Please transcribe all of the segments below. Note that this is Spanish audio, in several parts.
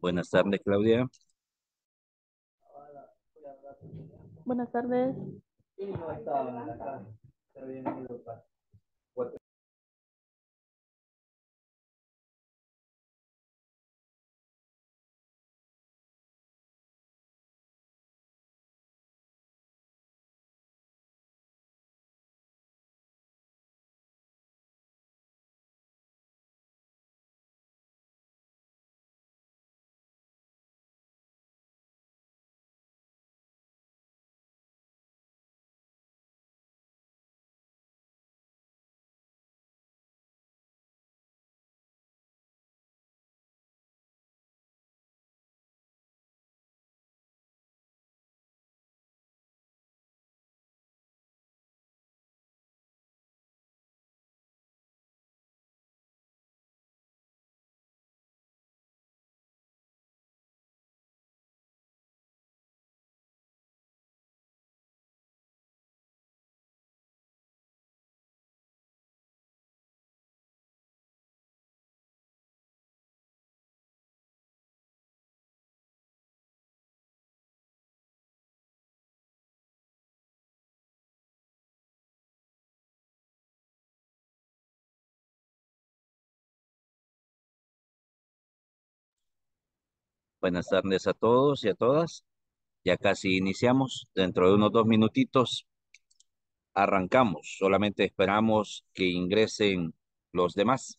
Buenas tardes, Claudia. Buenas tardes. Buenas tardes a todos y a todas. Ya casi iniciamos. Dentro de unos dos minutitos arrancamos. Solamente esperamos que ingresen los demás.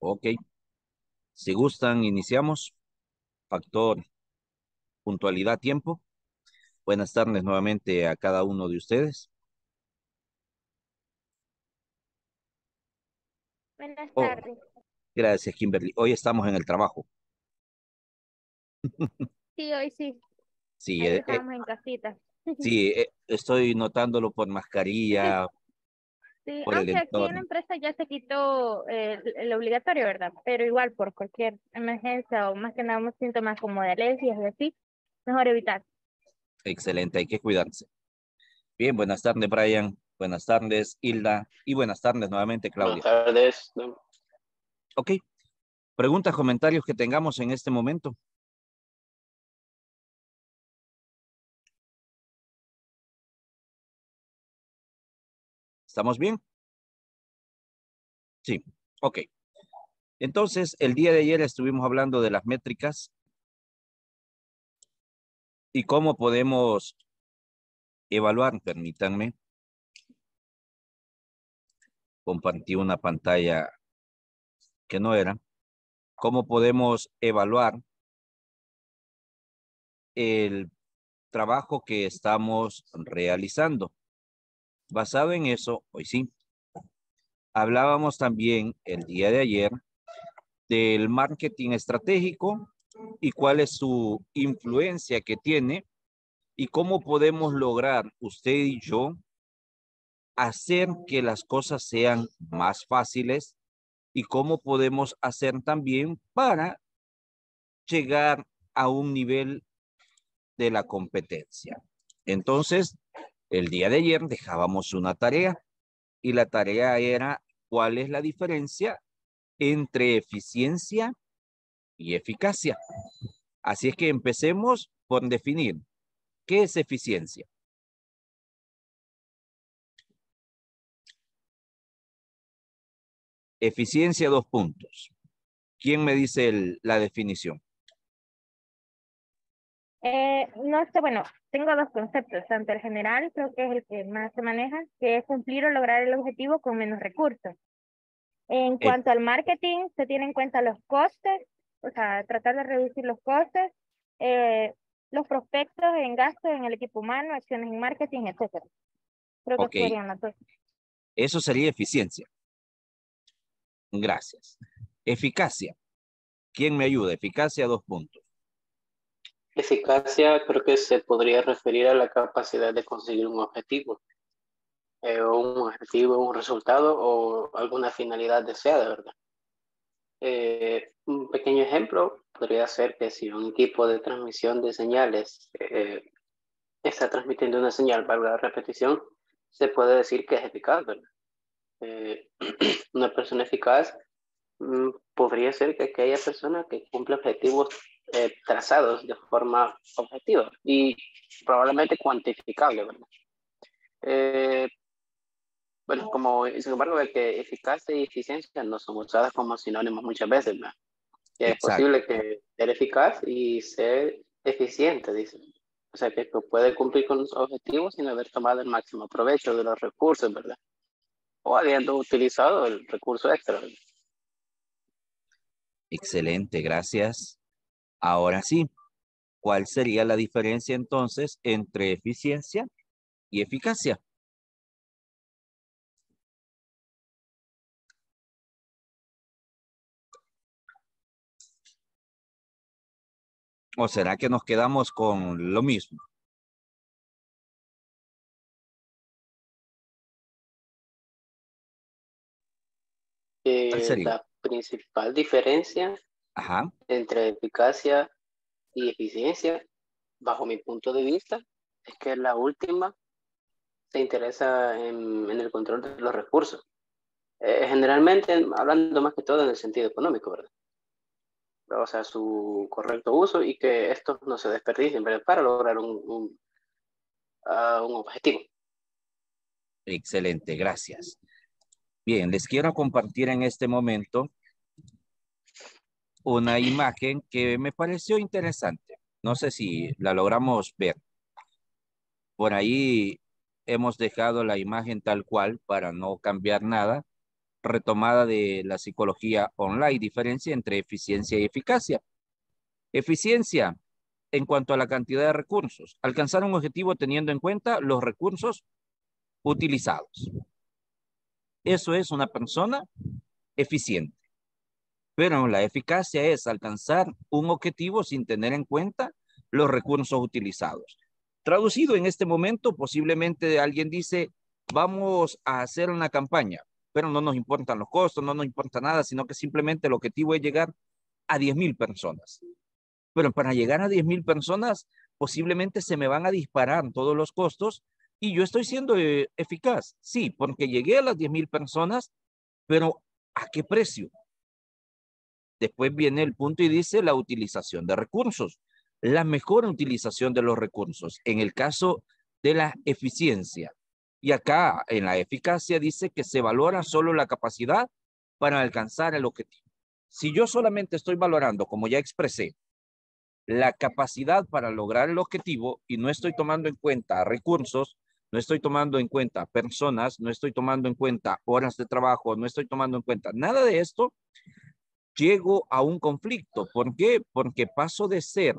Ok. Si gustan, iniciamos. Factor, puntualidad, tiempo. Buenas tardes nuevamente a cada uno de ustedes. Buenas oh, tardes. Gracias, Kimberly. Hoy estamos en el trabajo. Sí, hoy sí. Sí, eh, eh, estamos en casita. Sí, eh, estoy notándolo por mascarilla, Sí, aunque aquí en la empresa ya se quitó eh, el, obligatorio, ¿verdad? Pero igual por cualquier emergencia o más que nada síntomas como de alergias y así, mejor evitar. Excelente, hay que cuidarse. Bien, buenas tardes, Brian. Buenas tardes, Hilda. Y buenas tardes nuevamente, Claudia. Buenas tardes. Ok. Preguntas, comentarios que tengamos en este momento. ¿Estamos bien? Sí, ok. Entonces, el día de ayer estuvimos hablando de las métricas y cómo podemos evaluar, permítanme. Compartí una pantalla que no era. Cómo podemos evaluar el trabajo que estamos realizando. Basado en eso, hoy sí. Hablábamos también el día de ayer del marketing estratégico y cuál es su influencia que tiene y cómo podemos lograr usted y yo hacer que las cosas sean más fáciles y cómo podemos hacer también para llegar a un nivel de la competencia. Entonces, el día de ayer dejábamos una tarea y la tarea era cuál es la diferencia entre eficiencia y eficacia. Así es que empecemos por definir qué es eficiencia. Eficiencia, dos puntos. ¿Quién me dice la definición? Eh, no sé, bueno, tengo dos conceptos, ante el general, creo que es el que más se maneja, que es cumplir o lograr el objetivo con menos recursos. En cuanto al marketing, se tienen en cuenta los costes, o sea, tratar de reducir los costes, eh, los prospectos en gastos en el equipo humano, acciones en marketing, etcétera. Creo que Eso sería eficiencia. Gracias. Eficacia. ¿Quién me ayuda? Eficacia, dos puntos. Eficacia creo que se podría referir a la capacidad de conseguir un objetivo, eh, un objetivo, un resultado o alguna finalidad deseada, ¿verdad? Eh, un pequeño ejemplo podría ser que si un equipo de transmisión de señales eh, está transmitiendo una señal para la repetición, se puede decir que es eficaz, ¿verdad? una persona eficaz mm, podría ser que aquella persona que cumple objetivos eh, trazados de forma objetiva y probablemente cuantificable, ¿verdad? Eh, bueno, como, sin embargo, de que eficacia y eficiencia no son usadas como sinónimos muchas veces, ¿verdad? es posible que ser eficaz y ser eficiente, dice O sea, que puede cumplir con los objetivos sin haber tomado el máximo provecho de los recursos, ¿verdad? O habiendo utilizado el recurso extra. Excelente, gracias. Ahora sí, ¿cuál sería la diferencia entonces entre eficiencia y eficacia? ¿O será que nos quedamos con lo mismo? Eh, sería la principal diferencia entre eficacia y eficiencia, bajo mi punto de vista, es que la última se interesa en, el control de los recursos. Eh, generalmente, hablando más que todo en el sentido económico, ¿verdad? o sea, su correcto uso y que estos no se desperdicien para lograr un, ah, un, objetivo. Excelente, gracias. Bien, les quiero compartir en este momento una imagen que me pareció interesante. No sé si la logramos ver. Por ahí hemos dejado la imagen tal cual para no cambiar nada, retomada de la psicología online, diferencia entre eficiencia y eficacia. Eficiencia en cuanto a la cantidad de recursos, alcanzar un objetivo teniendo en cuenta los recursos utilizados. Eso es una persona eficiente. Pero la eficacia es alcanzar un objetivo sin tener en cuenta los recursos utilizados. Traducido en este momento, posiblemente alguien dice, vamos a hacer una campaña, pero no nos importan los costos, no nos importa nada, sino que simplemente el objetivo es llegar a 10.000 personas. Pero para llegar a 10.000 personas, posiblemente se me van a disparar todos los costos y yo estoy siendo eh, eficaz. Sí, porque llegué a las 10.000 personas, pero ¿a qué precio? Después viene el punto y dice la utilización de recursos, la mejor utilización de los recursos. En el caso de la eficiencia, y acá en la eficacia dice que se valora solo la capacidad para alcanzar el objetivo. Si yo solamente estoy valorando, como ya expresé, la capacidad para lograr el objetivo y no estoy tomando en cuenta recursos, no estoy tomando en cuenta personas, no estoy tomando en cuenta horas de trabajo, no estoy tomando en cuenta nada de esto, llego a un conflicto. ¿Por qué? Porque paso de ser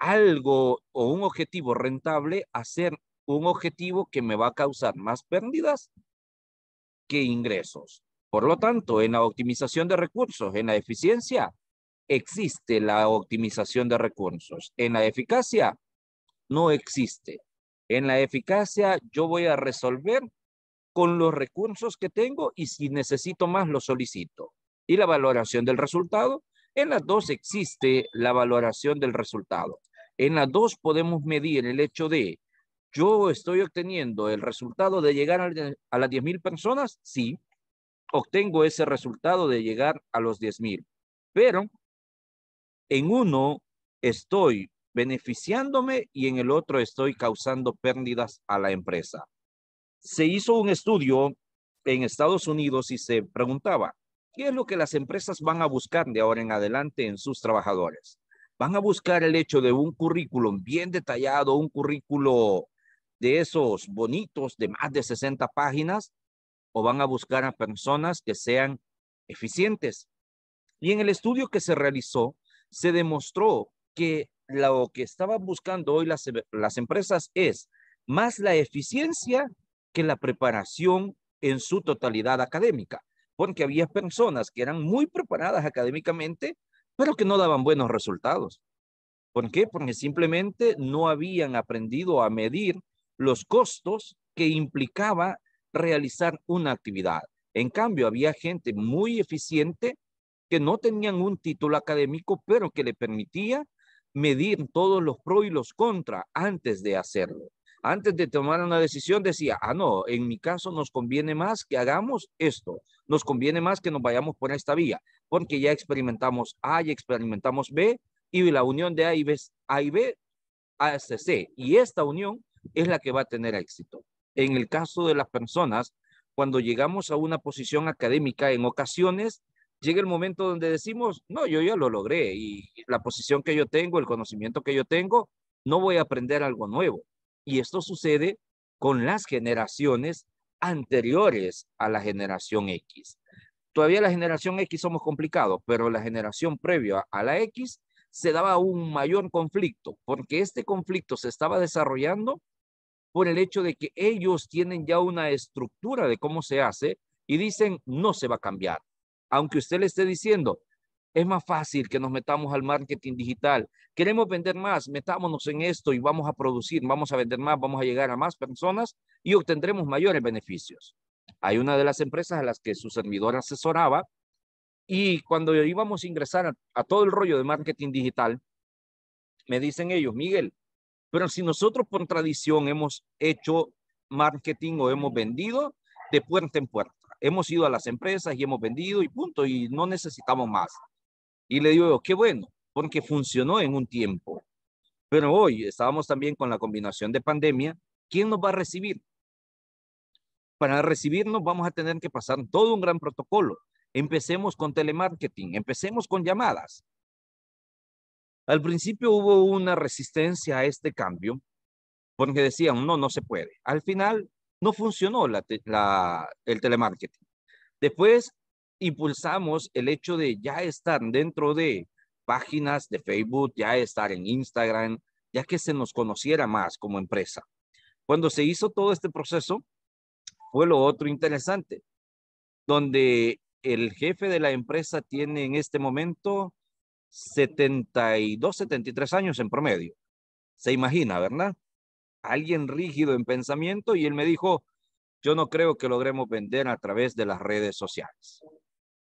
algo o un objetivo rentable a ser un objetivo que me va a causar más pérdidas que ingresos. Por lo tanto, en la optimización de recursos, en la eficiencia, existe la optimización de recursos. En la eficacia, no existe. En la eficacia, yo voy a resolver con los recursos que tengo y si necesito más, lo solicito y la valoración del resultado. En las dos existe la valoración del resultado. En las dos podemos medir el hecho de yo estoy obteniendo el resultado de llegar a las 10.000 personas, sí, obtengo ese resultado de llegar a los 10.000, pero en uno estoy beneficiándome y en el otro estoy causando pérdidas a la empresa. Se hizo un estudio en Estados Unidos y se preguntaba, ¿Qué es lo que las empresas van a buscar de ahora en adelante en sus trabajadores? Van a buscar el hecho de un currículum bien detallado, un currículum de esos bonitos de más de 60 páginas, o van a buscar a personas que sean eficientes. Y en el estudio que se realizó, se demostró que lo que estaban buscando hoy las empresas es más la eficiencia que la preparación en su totalidad académica porque había personas que eran muy preparadas académicamente, pero que no daban buenos resultados. ¿Por qué? Porque simplemente no habían aprendido a medir los costos que implicaba realizar una actividad. En cambio, había gente muy eficiente que no tenían un título académico, pero que le permitía medir todos los pros y los contras antes de hacerlo antes de tomar una decisión decía, ah, no, en mi caso nos conviene más que hagamos esto, nos conviene más que nos vayamos por esta vía, porque ya experimentamos A y experimentamos B, y la unión de A y B, A y B hace C, y esta unión es la que va a tener éxito. En el caso de las personas, cuando llegamos a una posición académica, en ocasiones llega el momento donde decimos, no, yo ya lo logré y la posición que yo tengo, el conocimiento que yo tengo, no voy a aprender algo nuevo. Y esto sucede con las generaciones anteriores a la generación X. Todavía la generación X somos complicados, pero la generación previa a la X se daba un mayor conflicto, porque este conflicto se estaba desarrollando por el hecho de que ellos tienen ya una estructura de cómo se hace y dicen, no se va a cambiar. Aunque usted le esté diciendo, es más fácil que nos metamos al marketing digital. Queremos vender más, metámonos en esto y vamos a producir, vamos a vender más, vamos a llegar a más personas y obtendremos mayores beneficios. Hay una de las empresas a las que su servidor asesoraba y cuando íbamos a ingresar a, todo el rollo de marketing digital, me dicen ellos, Miguel, pero si nosotros por tradición hemos hecho marketing o hemos vendido de puerta en puerta, hemos ido a las empresas y hemos vendido y punto, y no necesitamos más. Y le digo, qué bueno, porque funcionó en un tiempo. Pero hoy estábamos también con la combinación de pandemia. ¿Quién nos va a recibir? Para recibirnos vamos a tener que pasar todo un gran protocolo. Empecemos con telemarketing, empecemos con llamadas. Al principio hubo una resistencia a este cambio porque decían, no, no se puede. Al final no funcionó la, el telemarketing. Después impulsamos el hecho de ya estar dentro de páginas de Facebook, ya estar en Instagram, ya que se nos conociera más como empresa. Cuando se hizo todo este proceso, fue lo otro interesante, donde el jefe de la empresa tiene en este momento 72, 73 años en promedio. Se imagina, ¿verdad? Alguien rígido en pensamiento y él me dijo, yo no creo que logremos vender a través de las redes sociales.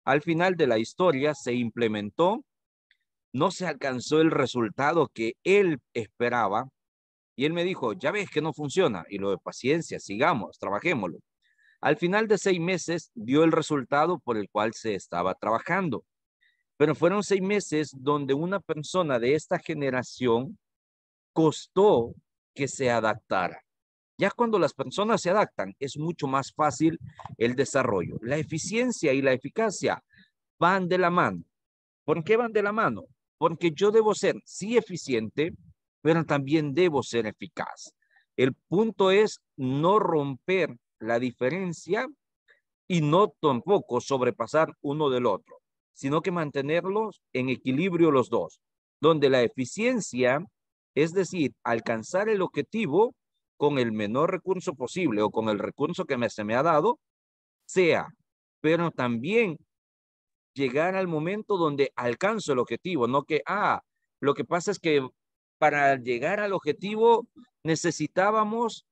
Al final de la historia se implementó, no se alcanzó el resultado que él esperaba y él me dijo, ya ves que no funciona y lo de paciencia, sigamos, trabajémoslo. Al final de seis meses dio el resultado por el cual se estaba trabajando. Pero fueron seis meses donde una persona de esta generación costó que se adaptara. Ya cuando las personas se adaptan, es mucho más fácil el desarrollo. La eficiencia y la eficacia van de la mano. ¿Por qué van de la mano? Porque yo debo ser, sí, eficiente, pero también debo ser eficaz. El punto es no romper la diferencia y no tampoco sobrepasar uno del otro, sino que mantenerlos en equilibrio los dos, donde la eficiencia, es decir, alcanzar el objetivo, con el menor recurso posible o con el recurso que se me ha dado, sea, pero también llegar al momento donde alcanzo el objetivo, no que, ah, lo que pasa es que para llegar al objetivo necesitábamos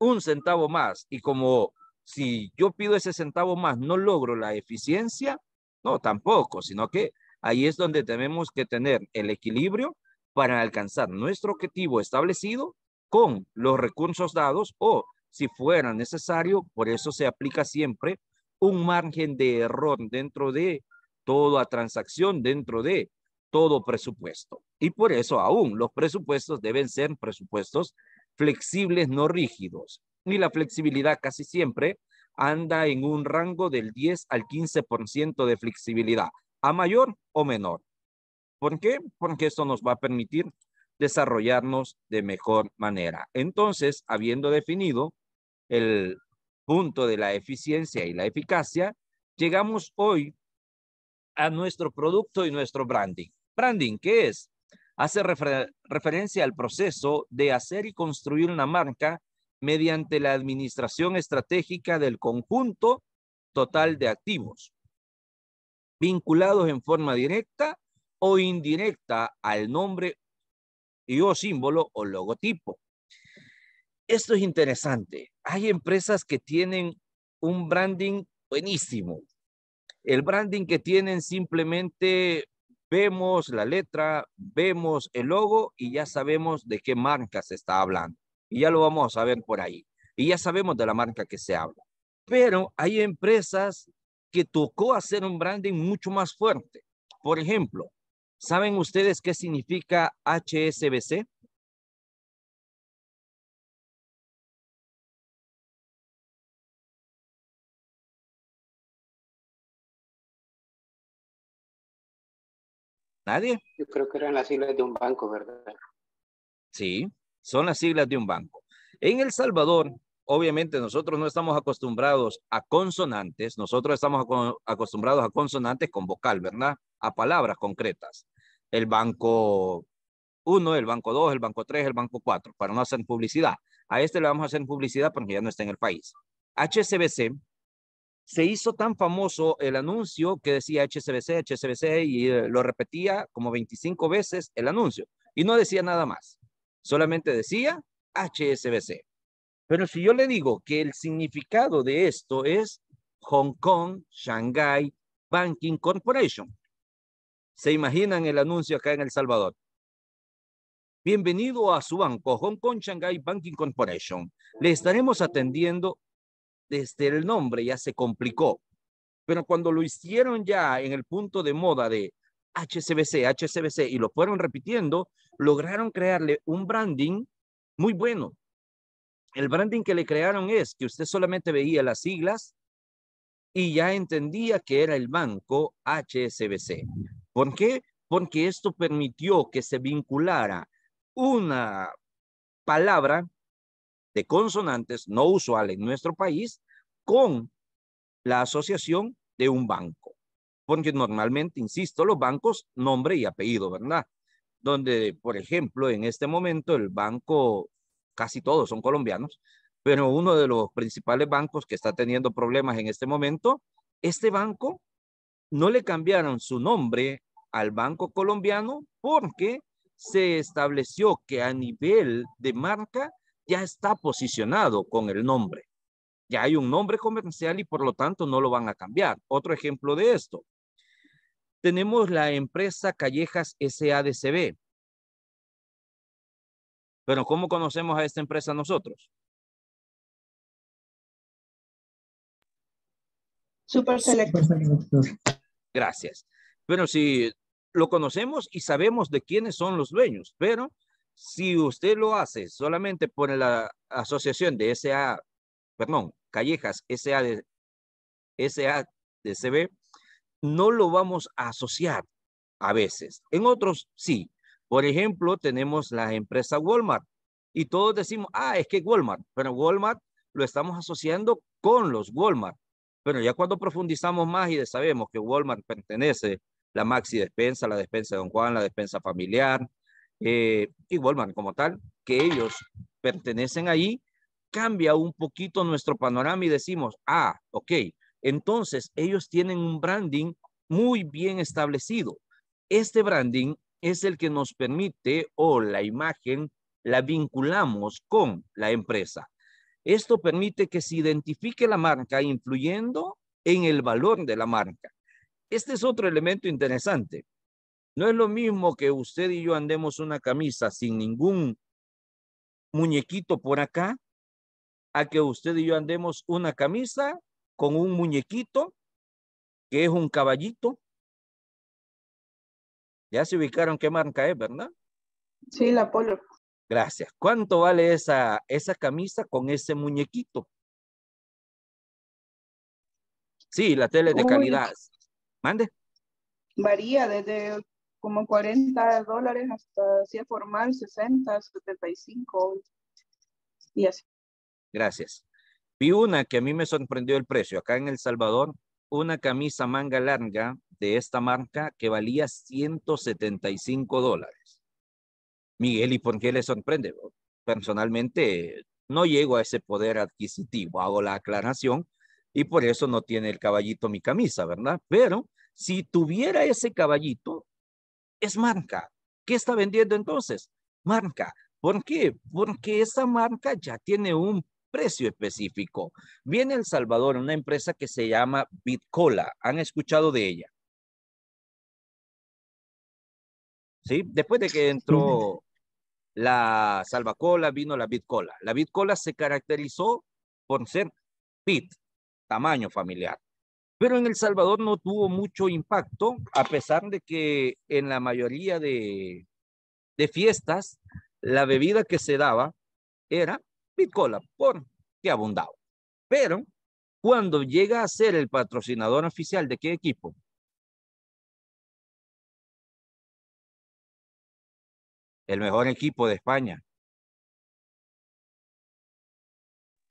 un centavo más y como si yo pido ese centavo más no logro la eficiencia, no, tampoco, sino que ahí es donde tenemos que tener el equilibrio para alcanzar nuestro objetivo establecido con los recursos dados o, si fuera necesario, por eso se aplica siempre un margen de error dentro de toda transacción, dentro de todo presupuesto. Y por eso aún los presupuestos deben ser presupuestos flexibles, no rígidos. Y la flexibilidad casi siempre anda en un rango del 10 al 15% de flexibilidad, a mayor o menor. ¿Por qué? Porque esto nos va a permitir desarrollarnos de mejor manera. Entonces, habiendo definido el punto de la eficiencia y la eficacia, llegamos hoy a nuestro producto y nuestro branding. Branding, ¿qué es? Hace referencia al proceso de hacer y construir una marca mediante la administración estratégica del conjunto total de activos, vinculados en forma directa o indirecta al nombre y o símbolo o logotipo. Esto es interesante. Hay empresas que tienen un branding buenísimo. El branding que tienen simplemente vemos la letra, vemos el logo y ya sabemos de qué marca se está hablando. Y ya lo vamos a ver por ahí. Y ya sabemos de la marca que se habla. Pero hay empresas que tocó hacer un branding mucho más fuerte. Por ejemplo, ¿Saben ustedes qué significa HSBC? ¿Nadie? Yo creo que eran las siglas de un banco, ¿verdad? Sí, son las siglas de un banco. En El Salvador, obviamente nosotros no estamos acostumbrados a consonantes, nosotros estamos acostumbrados a consonantes con vocal, ¿verdad? A palabras concretas el banco 1, el banco 2, el banco 3, el banco 4, para no hacer publicidad. A este le vamos a hacer publicidad porque ya no está en el país. HSBC se hizo tan famoso el anuncio que decía HSBC, HSBC y eh, lo repetía como 25 veces el anuncio y no decía nada más. Solamente decía HSBC. Pero si yo le digo que el significado de esto es Hong Kong Shanghai Banking Corporation, ¿Se imaginan el anuncio acá en El Salvador? Bienvenido a su banco, Hong Kong Shanghai Banking Corporation. Le estaremos atendiendo desde el nombre, ya se complicó. Pero cuando lo hicieron ya en el punto de moda de HSBC, HSBC y lo fueron repitiendo, lograron crearle un branding muy bueno. El branding que le crearon es que usted solamente veía las siglas y ya entendía que era el banco HSBC. ¿Por qué? Porque esto permitió que se vinculara una palabra de consonantes no usual en nuestro país con la asociación de un banco. Porque normalmente, insisto, los bancos, nombre y apellido, ¿verdad? Donde, por ejemplo, en este momento el banco, casi todos son colombianos, pero uno de los principales bancos que está teniendo problemas en este momento, este banco no le cambiaron su nombre al Banco Colombiano porque se estableció que a nivel de marca ya está posicionado con el nombre. Ya hay un nombre comercial y por lo tanto no lo van a cambiar. Otro ejemplo de esto. Tenemos la empresa Callejas SADCB. Pero ¿cómo conocemos a esta empresa nosotros? Super selector. Gracias. Pero si lo conocemos y sabemos de quiénes son los dueños, pero si usted lo hace solamente por la asociación de SA, perdón, Callejas SA de, SA de no lo vamos a asociar a veces. En otros sí. Por ejemplo, tenemos la empresa Walmart y todos decimos, ah, es que Walmart, pero Walmart lo estamos asociando con los Walmart. Bueno, ya cuando profundizamos más y sabemos que Walmart pertenece la maxi despensa, la despensa de Don Juan, la despensa familiar, eh, y Walmart como tal, que ellos pertenecen ahí, cambia un poquito nuestro panorama y decimos, ah, ok, entonces ellos tienen un branding muy bien establecido. Este branding es el que nos permite o la imagen la vinculamos con la empresa. Esto permite que se identifique la marca influyendo en el valor de la marca. Este es otro elemento interesante. No es lo mismo que usted y yo andemos una camisa sin ningún muñequito por acá, a que usted y yo andemos una camisa con un muñequito que es un caballito. Ya se ubicaron qué marca es, ¿verdad? Sí, la Polo. Gracias. ¿Cuánto vale esa, esa camisa con ese muñequito? Sí, la tele de calidad. Mande. Varía desde como 40 dólares hasta, si es formal, 60, 75 y así. Gracias. Vi una que a mí me sorprendió el precio. Acá en El Salvador, una camisa manga larga de esta marca que valía 175 dólares. Miguel, ¿y por qué le sorprende? Personalmente, no llego a ese poder adquisitivo, hago la aclaración y por eso no tiene el caballito mi camisa, ¿verdad? Pero si tuviera ese caballito, es marca. ¿Qué está vendiendo entonces? Marca. ¿Por qué? Porque esa marca ya tiene un precio específico. Viene El Salvador una empresa que se llama Bitcola. ¿Han escuchado de ella? Después de que entró la salvacola, vino la bitcola. La bitcola se caracterizó por ser pit, tamaño familiar. Pero en El Salvador no tuvo mucho impacto, a pesar de que en la mayoría de, de fiestas la bebida que se daba era bitcola, que abundaba. Pero cuando llega a ser el patrocinador oficial de qué equipo? el mejor equipo de España.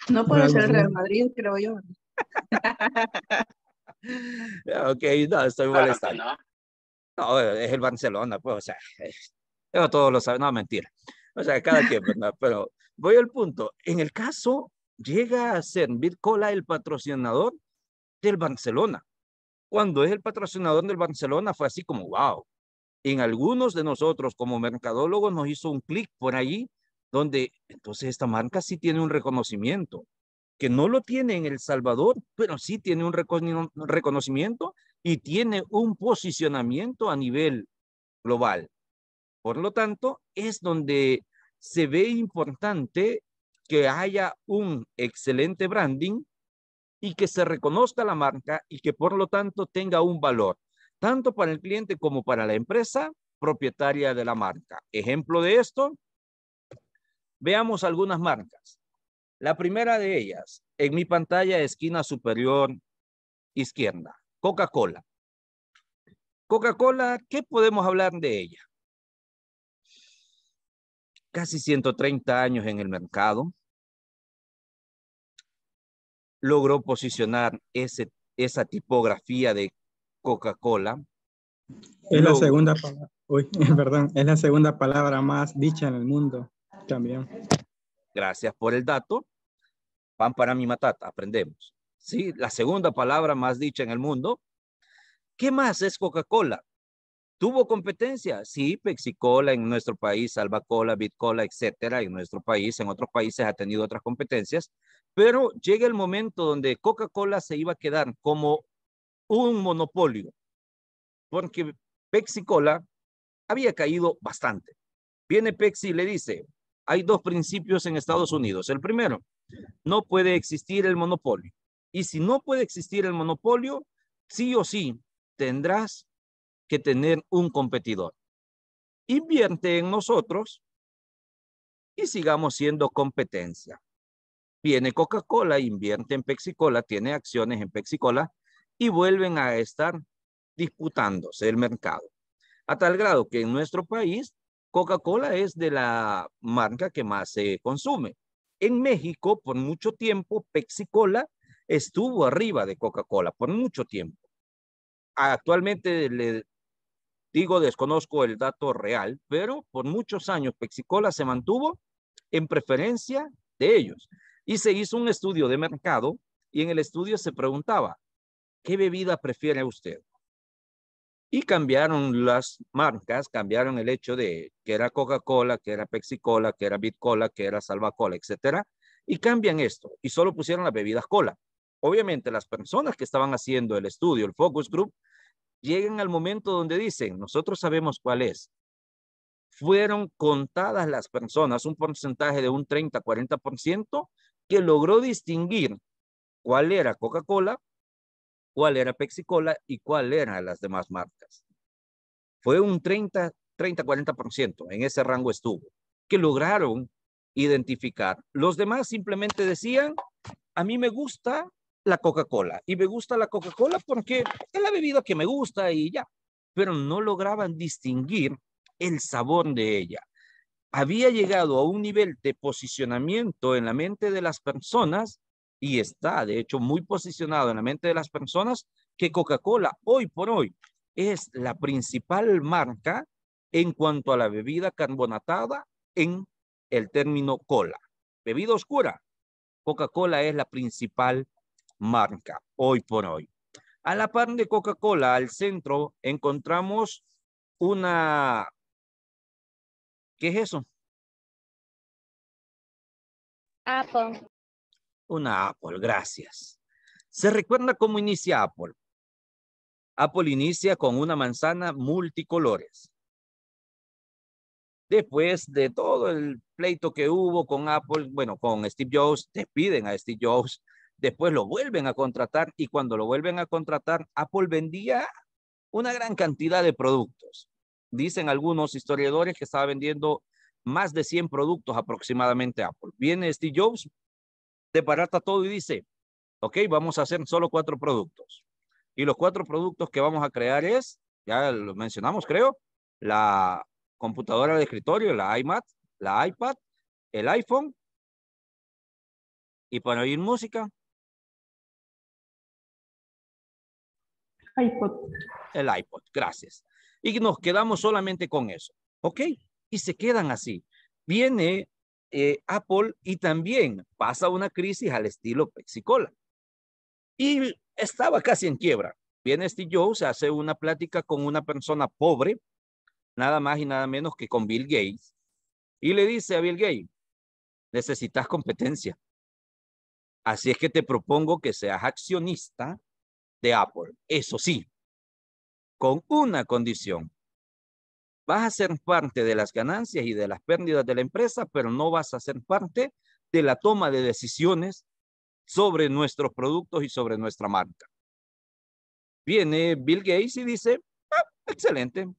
No puedo ser Real Madrid, creo yo. ok, no, estoy molestando. no. es el Barcelona, pues, o sea, eh, todos lo saben, no, mentira. O sea, cada quien, pues, Pero voy al punto. En el caso, llega a ser Cola el patrocinador del Barcelona. Cuando es el patrocinador del Barcelona, fue así como, wow, en algunos de nosotros como mercadólogos nos hizo un clic por allí, donde entonces esta marca sí tiene un reconocimiento, que no lo tiene en El Salvador, pero sí tiene un reconocimiento y tiene un posicionamiento a nivel global. Por lo tanto, es donde se ve importante que haya un excelente branding y que se reconozca la marca y que por lo tanto tenga un valor tanto para el cliente como para la empresa propietaria de la marca. Ejemplo de esto, veamos algunas marcas. La primera de ellas, en mi pantalla esquina superior izquierda, Coca-Cola. Coca-Cola, ¿qué podemos hablar de ella? Casi 130 años en el mercado. Logró posicionar ese, esa tipografía de Coca-Cola. Es la segunda palabra. perdón, es la segunda palabra más dicha en el mundo también. Gracias por el dato. Pan para mi matata, aprendemos. Sí, la segunda palabra más dicha en el mundo. ¿Qué más es Coca-Cola? ¿Tuvo competencia? Sí, Pepsi-Cola en nuestro país, albacola cola Bit-Cola, etcétera, en nuestro país, en otros países ha tenido otras competencias, pero llega el momento donde Coca-Cola se iba a quedar como un monopolio, porque Pepsi Cola había caído bastante. Viene Pepsi y le dice, hay dos principios en Estados Unidos. El primero, no puede existir el monopolio. Y si no puede existir el monopolio, sí o sí tendrás que tener un competidor. Invierte en nosotros y sigamos siendo competencia. Viene Coca-Cola, invierte en Pepsi-Cola, tiene acciones en Pepsi-Cola y vuelven a estar disputándose el mercado. A tal grado que en nuestro país Coca-Cola es de la marca que más se consume. En México, por mucho tiempo, Pepsi-Cola estuvo arriba de Coca-Cola, por mucho tiempo. Actualmente le digo, desconozco el dato real, pero por muchos años Pepsi-Cola se mantuvo en preferencia de ellos. Y se hizo un estudio de mercado y en el estudio se preguntaba, ¿qué bebida prefiere usted? Y cambiaron las marcas, cambiaron el hecho de que era Coca-Cola, que era Pepsi-Cola, que era Bit-Cola, que era Salva-Cola, etcétera. Y cambian esto y solo pusieron las bebidas cola. Obviamente las personas que estaban haciendo el estudio, el focus group, llegan al momento donde dicen, nosotros sabemos cuál es. Fueron contadas las personas, un porcentaje de un 30-40% que logró distinguir cuál era Coca-Cola, cuál era Pepsi Cola y cuál eran las demás marcas. Fue un 30, 30, 40%, en ese rango estuvo, que lograron identificar. Los demás simplemente decían, a mí me gusta la Coca-Cola y me gusta la Coca-Cola porque es la bebida que me gusta y ya, pero no lograban distinguir el sabor de ella. Había llegado a un nivel de posicionamiento en la mente de las personas y está, de hecho, muy posicionado en la mente de las personas que Coca-Cola hoy por hoy es la principal marca en cuanto a la bebida carbonatada en el término cola. Bebida oscura. Coca-Cola es la principal marca hoy por hoy. A la par de Coca-Cola, al centro, encontramos una... ¿Qué es eso? Apple. Una Apple, gracias. ¿Se recuerda cómo inicia Apple? Apple inicia con una manzana multicolores. Después de todo el pleito que hubo con Apple, bueno, con Steve Jobs, despiden a Steve Jobs, después lo vuelven a contratar y cuando lo vuelven a contratar, Apple vendía una gran cantidad de productos. Dicen algunos historiadores que estaba vendiendo más de 100 productos aproximadamente Apple. Viene Steve Jobs, Deparata todo y dice, ok, vamos a hacer solo cuatro productos. Y los cuatro productos que vamos a crear es, ya lo mencionamos creo, la computadora de escritorio, la iMac, la iPad, el iPhone y para oír música. iPod. El iPod, gracias. Y nos quedamos solamente con eso. ¿Ok? Y se quedan así. Viene eh, Apple y también pasa una crisis al estilo Pepsi-Cola. Y estaba casi en quiebra. Viene Steve Jobs, hace una plática con una persona pobre, nada más y nada menos que con Bill Gates, y le dice a Bill Gates, necesitas competencia. Así es que te propongo que seas accionista de Apple, eso sí, con una condición, Vas a ser parte de las ganancias y de las pérdidas de la empresa, pero no vas a ser parte de la toma de decisiones sobre nuestros productos y sobre nuestra marca. Viene Bill Gates y dice, ah, excelente, no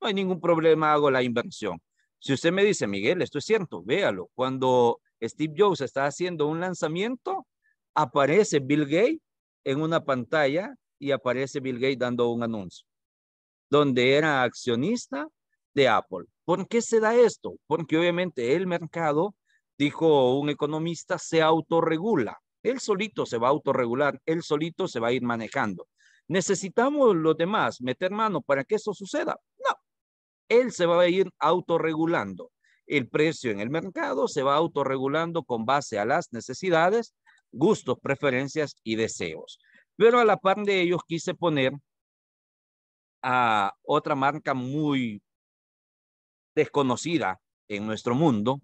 hay ningún problema, hago la inversión. Si usted me dice, Miguel, esto es cierto, véalo. Cuando Steve Jobs está haciendo un lanzamiento, aparece Bill Gates en una pantalla y aparece Bill Gates dando un anuncio donde era accionista de Apple. ¿Por qué se da esto? Porque obviamente el mercado, dijo un economista, se autorregula. Él solito se va a autorregular, él solito se va a ir manejando. ¿Necesitamos los demás meter mano para que eso suceda? No, él se va a ir autorregulando. El precio en el mercado se va autorregulando con base a las necesidades, gustos, preferencias y deseos. Pero a la par de ellos quise poner a otra marca muy desconocida en nuestro mundo,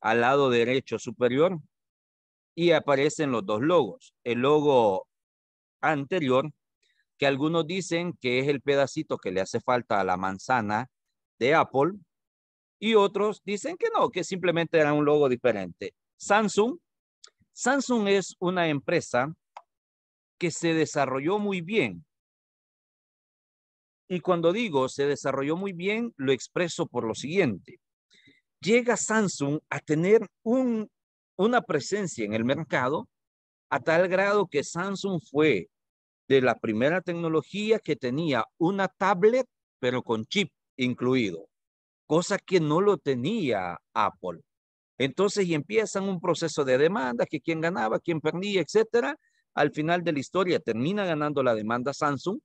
al lado derecho superior, y aparecen los dos logos. El logo anterior, que algunos dicen que es el pedacito que le hace falta a la manzana de Apple, y otros dicen que no, que simplemente era un logo diferente. Samsung, Samsung es una empresa que se desarrolló muy bien y cuando digo se desarrolló muy bien, lo expreso por lo siguiente. Llega Samsung a tener una presencia en el mercado a tal grado que Samsung fue de la primera tecnología que tenía una tablet, pero con chip incluido, cosa que no lo tenía Apple. Entonces, y empiezan un proceso de demanda, que quién ganaba, quién perdía, etcétera. Al final de la historia termina ganando la demanda Samsung,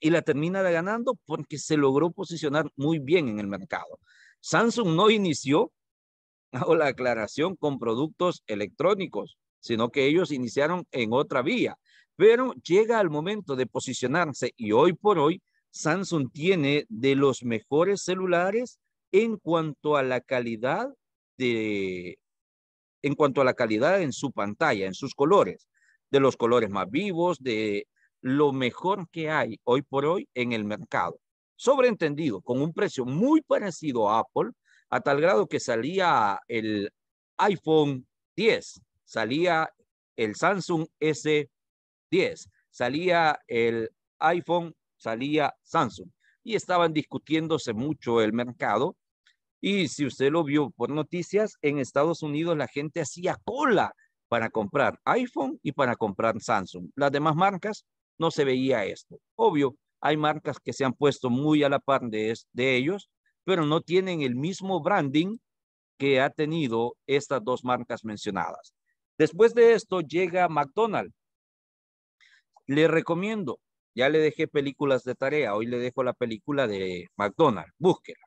y la termina ganando porque se logró posicionar muy bien en el mercado. Samsung no inició, la aclaración, con productos electrónicos, sino que ellos iniciaron en otra vía. Pero llega el momento de posicionarse y hoy por hoy Samsung tiene de los mejores celulares en cuanto a la calidad de en cuanto a la calidad en su pantalla, en sus colores, de los colores más vivos, de lo mejor que hay hoy por hoy en el mercado. Sobreentendido, con un precio muy parecido a Apple, a tal grado que salía el iPhone 10, salía el Samsung S10, salía el iPhone, salía Samsung. Y estaban discutiéndose mucho el mercado. Y si usted lo vio por noticias, en Estados Unidos la gente hacía cola para comprar iPhone y para comprar Samsung. Las demás marcas no se veía esto. Obvio, hay marcas que se han puesto muy a la par de, de ellos, pero no tienen el mismo branding que ha tenido estas dos marcas mencionadas. Después de esto llega McDonald's. Le recomiendo, ya le dejé películas de tarea, hoy le dejo la película de McDonald's, búsquela.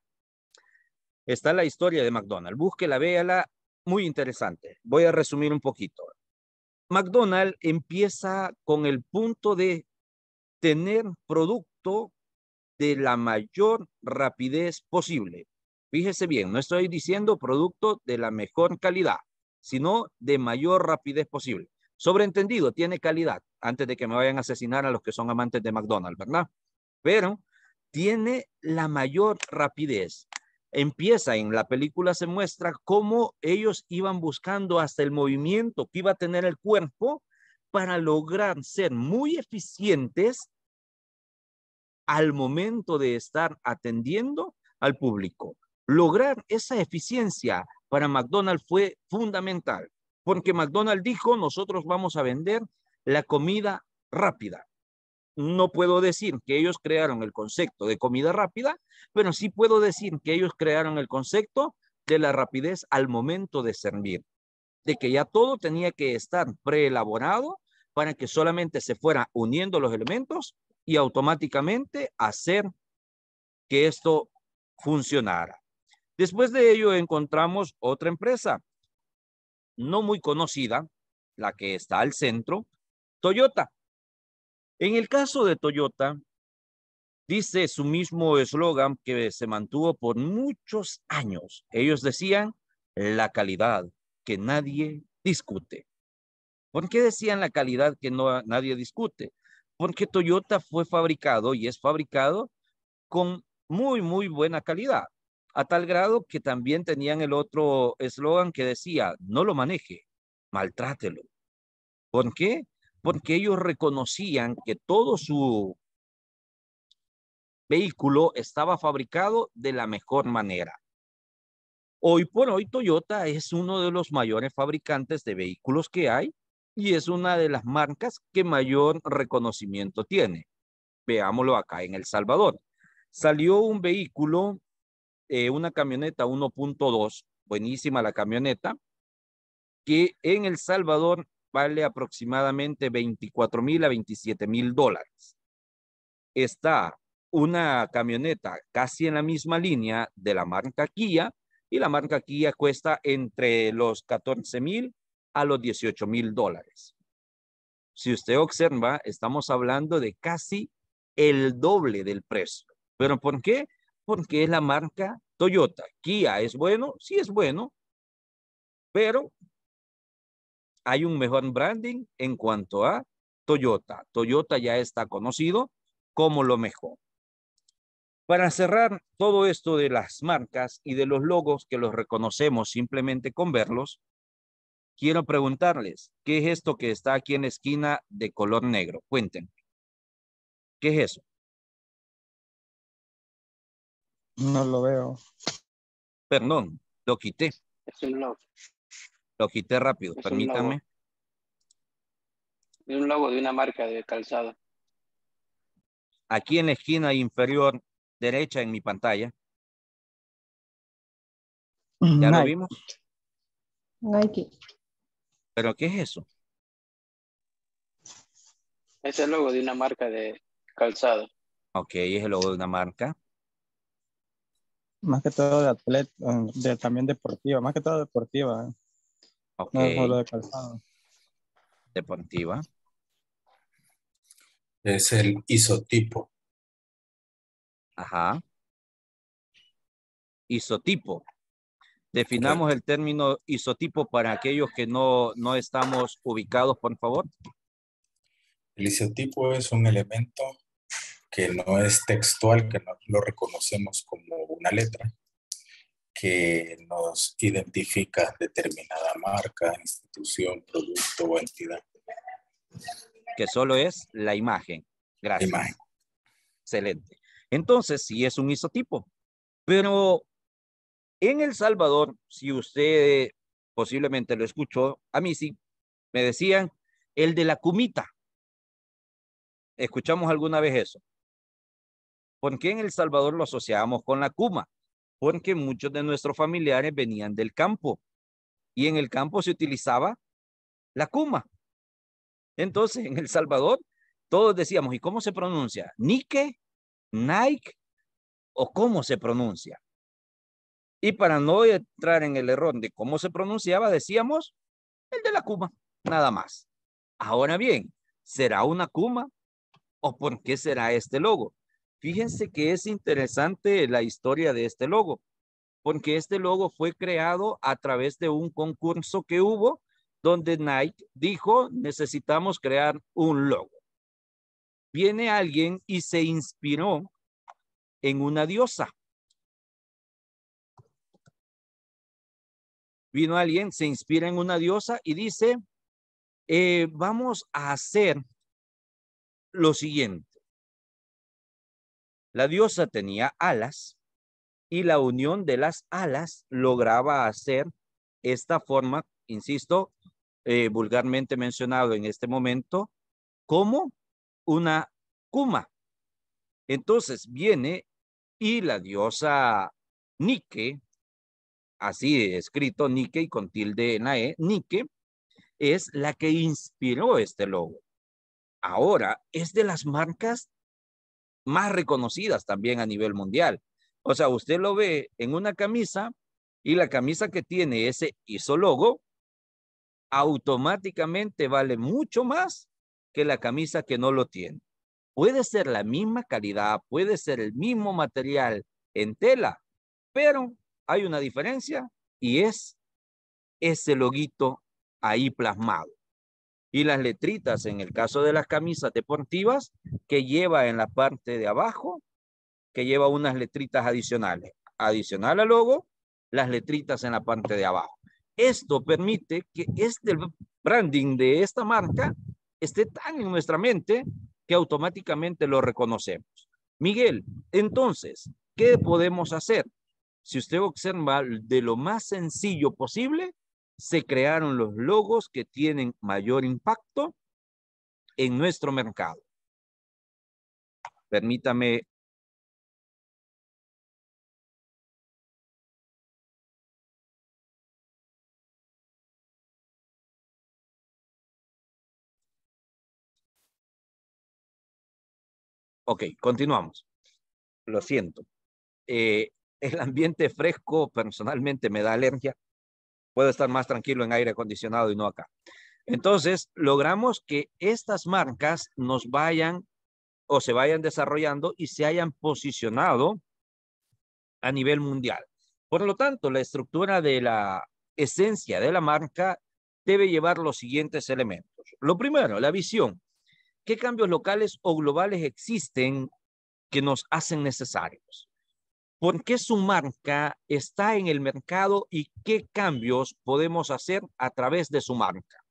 Está la historia de McDonald's, búsquela, véala, muy interesante. Voy a resumir un poquito. McDonald's empieza con el punto de tener producto de la mayor rapidez posible. Fíjese bien, no estoy diciendo producto de la mejor calidad, sino de mayor rapidez posible. Sobreentendido, tiene calidad, antes de que me vayan a asesinar a los que son amantes de McDonald's, ¿verdad? Pero tiene la mayor rapidez empieza en la película se muestra cómo ellos iban buscando hasta el movimiento que iba a tener el cuerpo para lograr ser muy eficientes al momento de estar atendiendo al público. Lograr esa eficiencia para McDonald's fue fundamental, porque McDonald's dijo, nosotros vamos a vender la comida rápida no puedo decir que ellos crearon el concepto de comida rápida, pero sí puedo decir que ellos crearon el concepto de la rapidez al momento de servir, de que ya todo tenía que estar preelaborado para que solamente se fuera uniendo los elementos y automáticamente hacer que esto funcionara. Después de ello encontramos otra empresa, no muy conocida, la que está al centro, Toyota. En el caso de Toyota, dice su mismo eslogan que se mantuvo por muchos años. Ellos decían la calidad que nadie discute. ¿Por qué decían la calidad que no, nadie discute? Porque Toyota fue fabricado y es fabricado con muy, muy buena calidad, a tal grado que también tenían el otro eslogan que decía, no lo maneje, maltrátelo. ¿Por qué? porque ellos reconocían que todo su vehículo estaba fabricado de la mejor manera. Hoy por hoy Toyota es uno de los mayores fabricantes de vehículos que hay y es una de las marcas que mayor reconocimiento tiene. Veámoslo acá en El Salvador. Salió un vehículo, eh, una camioneta 1.2, buenísima la camioneta, que en El Salvador vale aproximadamente 24 mil a 27 mil dólares. Está una camioneta casi en la misma línea de la marca Kia y la marca Kia cuesta entre los 14 mil a los 18 mil dólares. Si usted observa, estamos hablando de casi el doble del precio. ¿Pero por qué? Porque es la marca Toyota. Kia es bueno, sí es bueno, pero hay un mejor branding en cuanto a Toyota. Toyota ya está conocido como lo mejor. Para cerrar todo esto de las marcas y de los logos que los reconocemos simplemente con verlos, quiero preguntarles, ¿qué es esto que está aquí en la esquina de color negro? Cuéntenme. ¿Qué es eso? No lo veo. Perdón, lo quité. Es lo quité rápido, permítame. Un un logo de una marca de calzado. Aquí en la esquina inferior derecha en mi pantalla. ¿Ya lo vimos? Nike. ¿Pero qué es eso? Es el logo de una marca de calzado. Ok, es el logo de una marca. Más que todo de atleta, también deportiva, más que todo deportiva. ¿eh? Deportiva. Es el isotipo. Ajá. Isotipo. Definamos el término isotipo para aquellos que no, no estamos ubicados, por favor. El isotipo es un elemento que no es textual, que no lo reconocemos como una letra, que nos identifica determinada marca, institución, producto o entidad. Que solo es la imagen. Gracias. Excelente. Entonces, sí es un isotipo. Pero en El Salvador, si usted posiblemente lo escuchó, a mí sí, me decían el de la cumita. ¿Escuchamos alguna vez eso? ¿Por qué en El Salvador lo asociamos con la cuma? porque muchos de nuestros familiares venían del campo y en el campo se utilizaba la cuma. Entonces, en El Salvador, todos decíamos, ¿y cómo se pronuncia? ¿Nike? ¿Nike? ¿O cómo se pronuncia? Y para no entrar en el error de cómo se pronunciaba, decíamos, el de la cuma, nada más. Ahora bien, ¿será una cuma? ¿O por qué será este logo? Fíjense que es interesante la historia de este logo, porque este logo fue creado a través de un concurso que hubo donde Nike dijo, necesitamos crear un logo. Viene alguien y se inspiró en una diosa. Vino alguien, se inspira en una diosa y dice, eh, vamos a hacer lo siguiente. La diosa tenía alas y la unión de las alas lograba hacer esta forma, insisto, eh, vulgarmente mencionado en este momento, como una kuma. Entonces viene y la diosa Nike, así escrito Nike y con tilde en e, Nike, es la que inspiró este logo. Ahora, es de las marcas más reconocidas también a nivel mundial. O sea, usted lo ve en una camisa y la camisa que tiene ese isólogo automáticamente vale mucho más que la camisa que no lo tiene. Puede ser la misma calidad, puede ser el mismo material en tela, pero hay una diferencia y es ese loguito ahí plasmado y las letritas, en el caso de las camisas deportivas, que lleva en la parte de abajo, que lleva unas letritas adicionales. Adicional al logo, las letritas en la parte de abajo. Esto permite que este branding de esta marca esté tan en nuestra mente que automáticamente lo reconocemos. Miguel, entonces, ¿qué podemos hacer? Si usted observa de lo más sencillo posible, se crearon los logos que tienen mayor impacto en nuestro mercado. Permítame Ok, continuamos. Lo siento. Eh, el ambiente fresco personalmente me da alergia puedo estar más tranquilo en aire acondicionado y no acá. Entonces, logramos que estas marcas nos vayan o se vayan desarrollando y se hayan posicionado a nivel mundial. Por lo tanto, la estructura de la esencia de la marca debe llevar los siguientes elementos. Lo primero, la visión. ¿Qué cambios locales o globales existen que nos hacen necesarios? por qué su marca está en el mercado y qué cambios podemos hacer a través de su marca.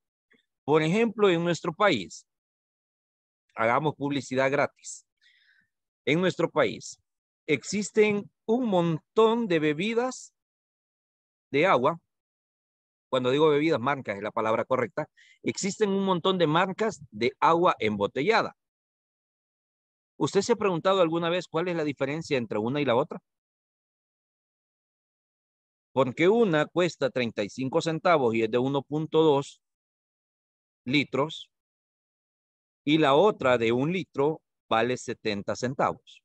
Por ejemplo, en nuestro país, hagamos publicidad gratis. En nuestro país existen un montón de bebidas de agua. Cuando digo bebidas, marcas es la palabra correcta. Existen un montón de marcas de agua embotellada. ¿Usted se ha preguntado alguna vez cuál es la diferencia entre una y la otra? porque una cuesta 35 centavos y es de 1.2 litros y la otra de un litro vale 70 centavos.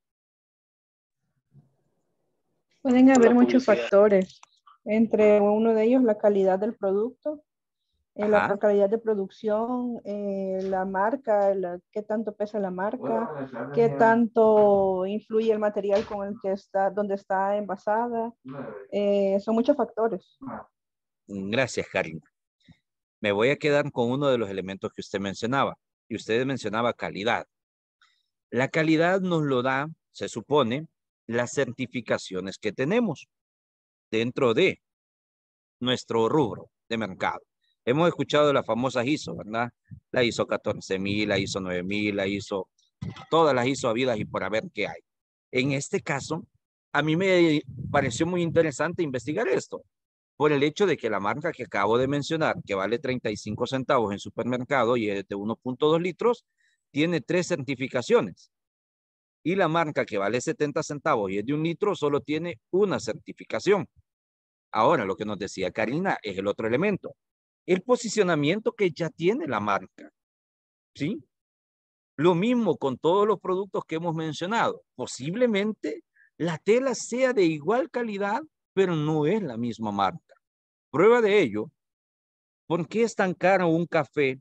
Pueden haber muchos factores, entre uno de ellos la calidad del producto la calidad de producción, eh, la marca, qué tanto pesa la marca, qué tanto influye el material con el que está, donde está envasada. Eh, son muchos factores. Ah. Gracias, Karina. Me voy a quedar con uno de los elementos que usted mencionaba. Y usted mencionaba calidad. La calidad nos lo da, se supone, las certificaciones que tenemos dentro de nuestro rubro de mercado. Hemos escuchado las famosas ISO, ¿verdad? La ISO 14000, la ISO 9000, la ISO, todas las ISO habidas y por haber qué hay. En este caso, a mí me pareció muy interesante investigar esto, por el hecho de que la marca que acabo de mencionar, que vale 35 centavos en supermercado y es de 1.2 litros, tiene tres certificaciones. Y la marca que vale 70 centavos y es de un litro solo tiene una certificación. Ahora, lo que nos decía Karina es el otro elemento el posicionamiento que ya tiene la marca. ¿Sí? Lo mismo con todos los productos que hemos mencionado. Posiblemente la tela sea de igual calidad, pero no es la misma marca. Prueba de ello, ¿por qué es tan caro un café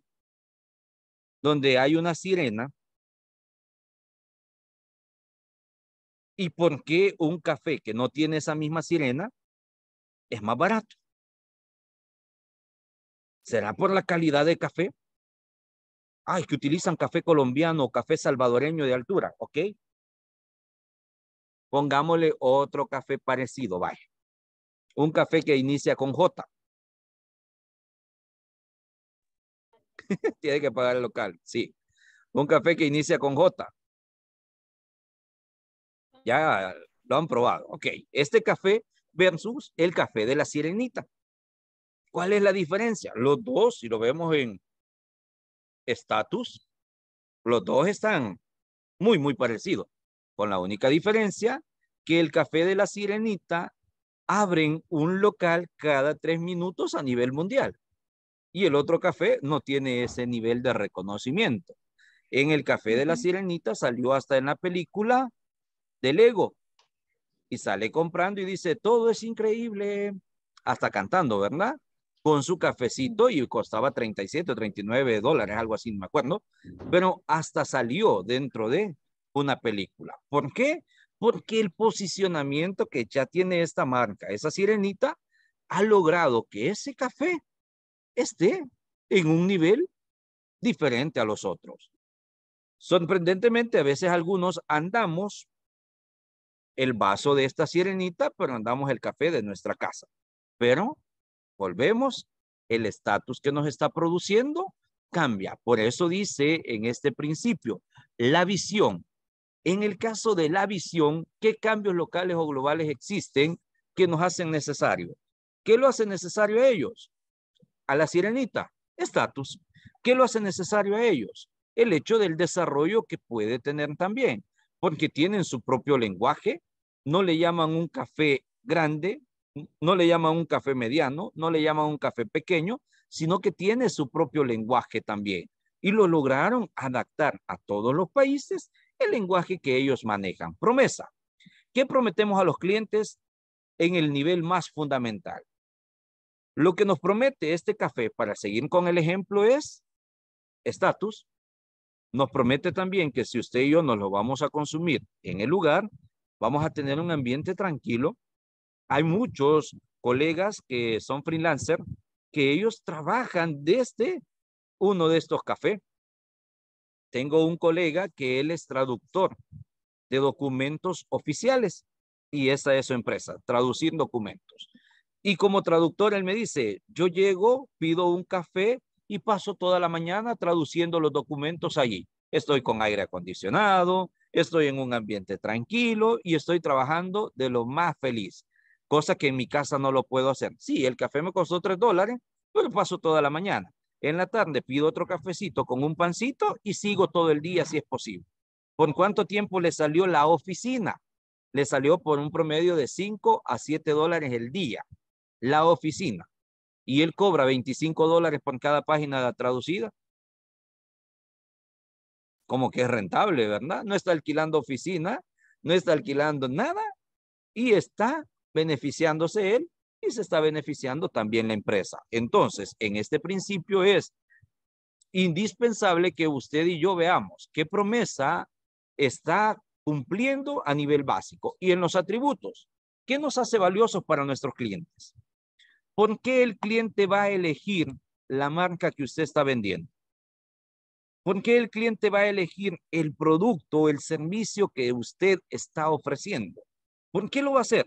donde hay una sirena? ¿Y por qué un café que no tiene esa misma sirena es más barato? ¿Será por la calidad de café? Ay, que utilizan café colombiano o café salvadoreño de altura, ¿ok? Pongámosle otro café parecido, vaya. Un café que inicia con J. Tiene que pagar el local, sí. Un café que inicia con J. Ya lo han probado. Ok, este café versus el café de la sirenita. ¿Cuál es la diferencia? Los dos, si lo vemos en estatus, los dos están muy, muy parecidos, con la única diferencia que el café de la sirenita abren un local cada tres minutos a nivel mundial y el otro café no tiene ese nivel de reconocimiento. En el café de la sirenita salió hasta en la película del ego y sale comprando y dice, todo es increíble, hasta cantando, ¿verdad? con su cafecito y costaba 37 o 39 dólares, algo así, no me acuerdo, pero hasta salió dentro de una película. ¿Por qué? Porque el posicionamiento que ya tiene esta marca, esa sirenita, ha logrado que ese café esté en un nivel diferente a los otros. Sorprendentemente, a veces algunos andamos el vaso de esta sirenita, pero andamos el café de nuestra casa. Pero Volvemos, el estatus que nos está produciendo cambia. Por eso dice en este principio, la visión. En el caso de la visión, ¿qué cambios locales o globales existen que nos hacen necesario? ¿Qué lo hace necesario a ellos? A la sirenita, estatus. ¿Qué lo hace necesario a ellos? El hecho del desarrollo que puede tener también, porque tienen su propio lenguaje, no le llaman un café grande, no le llama un café mediano, no le llama un café pequeño, sino que tiene su propio lenguaje también. Y lo lograron adaptar a todos los países el lenguaje que ellos manejan. Promesa. ¿Qué prometemos a los clientes en el nivel más fundamental? Lo que nos promete este café, para seguir con el ejemplo, es estatus. Nos promete también que si usted y yo nos lo vamos a consumir en el lugar, vamos a tener un ambiente tranquilo, hay muchos colegas que son freelancer que ellos trabajan desde uno de estos cafés. Tengo un colega que él es traductor de documentos oficiales y esa es su empresa, traducir documentos. Y como traductor, él me dice, yo llego, pido un café y paso toda la mañana traduciendo los documentos allí. Estoy con aire acondicionado, estoy en un ambiente tranquilo y estoy trabajando de lo más feliz cosa que en mi casa no lo puedo hacer. Sí, el café me costó tres dólares, pero paso toda la mañana. En la tarde pido otro cafecito con un pancito y sigo todo el día si es posible. ¿Por cuánto tiempo le salió la oficina? Le salió por un promedio de cinco a siete dólares el día, la oficina. Y él cobra 25 dólares por cada página traducida. Como que es rentable, ¿verdad? No está alquilando oficina, no está alquilando nada y está beneficiándose él y se está beneficiando también la empresa. Entonces, en este principio es indispensable que usted y yo veamos qué promesa está cumpliendo a nivel básico y en los atributos. ¿Qué nos hace valiosos para nuestros clientes? ¿Por qué el cliente va a elegir la marca que usted está vendiendo? ¿Por qué el cliente va a elegir el producto o el servicio que usted está ofreciendo? ¿Por qué lo va a hacer?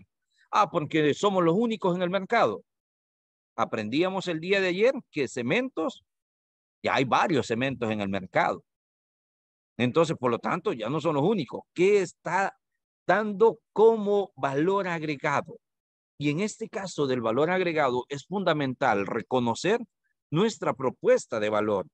Ah, porque somos los únicos en el mercado. Aprendíamos el día de ayer que cementos, ya hay varios cementos en el mercado. Entonces, por lo tanto, ya no son los únicos. ¿Qué está dando como valor agregado? Y en este caso del valor agregado es fundamental reconocer nuestra propuesta de valor.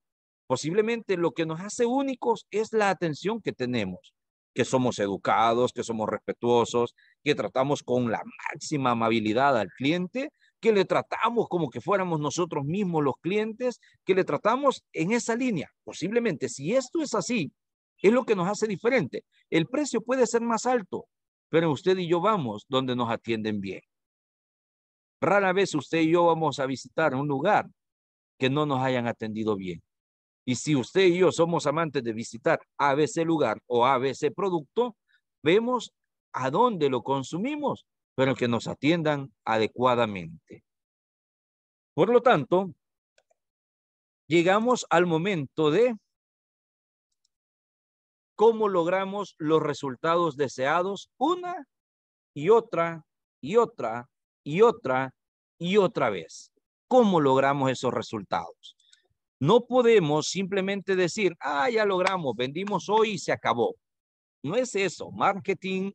Posiblemente lo que nos hace únicos es la atención que tenemos que somos educados, que somos respetuosos, que tratamos con la máxima amabilidad al cliente, que le tratamos como que fuéramos nosotros mismos los clientes, que le tratamos en esa línea. Posiblemente, si esto es así, es lo que nos hace diferente. El precio puede ser más alto, pero usted y yo vamos donde nos atienden bien. Rara vez usted y yo vamos a visitar un lugar que no nos hayan atendido bien. Y si usted y yo somos amantes de visitar ABC lugar o ABC producto, vemos a dónde lo consumimos, pero que nos atiendan adecuadamente. Por lo tanto, llegamos al momento de cómo logramos los resultados deseados una y otra y otra y otra y otra vez. ¿Cómo logramos esos resultados? No podemos simplemente decir, ah, ya logramos, vendimos hoy y se acabó. No es eso. Marketing